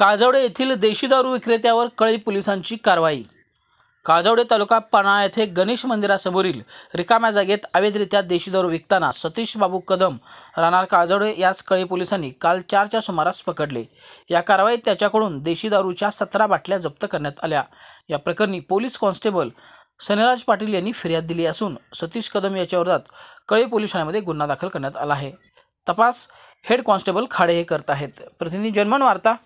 काजवडे येथील देशी दारू विक्रेत्यावर कळी पोलिसांची कारवाई काजवडे तालुका पणा येथे गणेश मंदिरासमोरील रिकाम्या जागेत अवैधरित्या देशी दारू विकताना सतीश बाबू कदम राहणार काजवडे याच कळी पोलिसांनी काल चारच्या सुमारास पकडले या कारवाईत त्याच्याकडून देशी दारूच्या सतरा बाटल्या जप्त करण्यात आल्या या प्रकरणी पोलीस कॉन्स्टेबल सनराज पाटील यांनी फिर्याद दिली असून सतीश कदम याच्याविरोधात कळी पोलीस ठाण्यामध्ये गुन्हा दाखल करण्यात आला आहे तपास हेड कॉन्स्टेबल खाडे हे करत आहेत प्रतिनिधी जन्मन वार्ता